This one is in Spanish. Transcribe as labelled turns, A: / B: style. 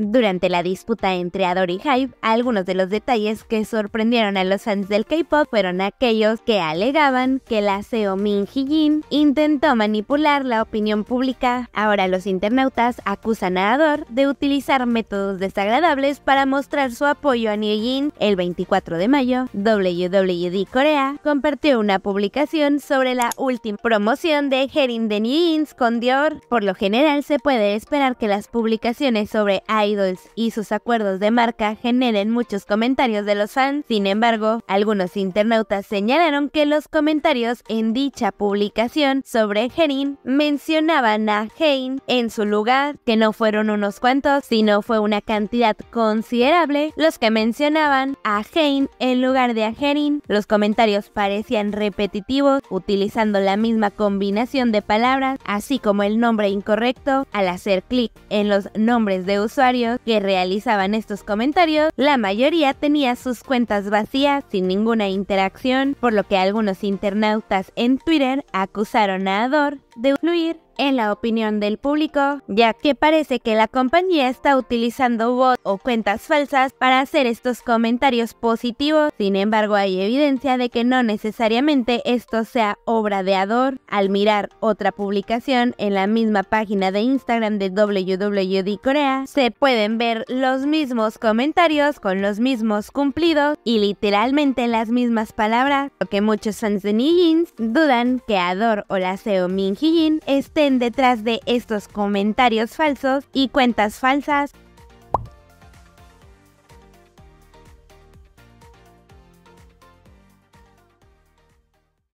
A: Durante la disputa entre Ador y Hype, algunos de los detalles que sorprendieron a los fans del K-pop fueron aquellos que alegaban que la SEO Min hee intentó manipular la opinión pública. Ahora los internautas acusan a Ador de utilizar métodos desagradables para mostrar su apoyo a Jin. El 24 de mayo, WWD e Corea compartió una publicación sobre la última promoción de Herin de Jin con Dior. Por lo general, se puede esperar que las publicaciones sobre Idols y sus acuerdos de marca generen muchos comentarios de los fans. Sin embargo, algunos internautas señalaron que los comentarios en dicha publicación sobre Herin mencionaban a Hein en su lugar, que no fueron unos cuantos, sino fue una cantidad considerable los que mencionaban a Hein en lugar de a Herin. Los comentarios parecían repetitivos, utilizando la misma combinación de palabras, así como el nombre incorrecto. Al hacer clic en los nombres de usuario, que realizaban estos comentarios, la mayoría tenía sus cuentas vacías sin ninguna interacción, por lo que algunos internautas en Twitter acusaron a Ador de fluir en la opinión del público, ya que parece que la compañía está utilizando bots o cuentas falsas para hacer estos comentarios positivos. Sin embargo, hay evidencia de que no necesariamente esto sea obra de Ador. Al mirar otra publicación en la misma página de Instagram de WWD Corea, se pueden ver los mismos comentarios con los mismos cumplidos y literalmente las mismas palabras, lo que muchos fans de Nijins dudan que Ador o la CEO Min estén detrás de estos comentarios falsos y cuentas falsas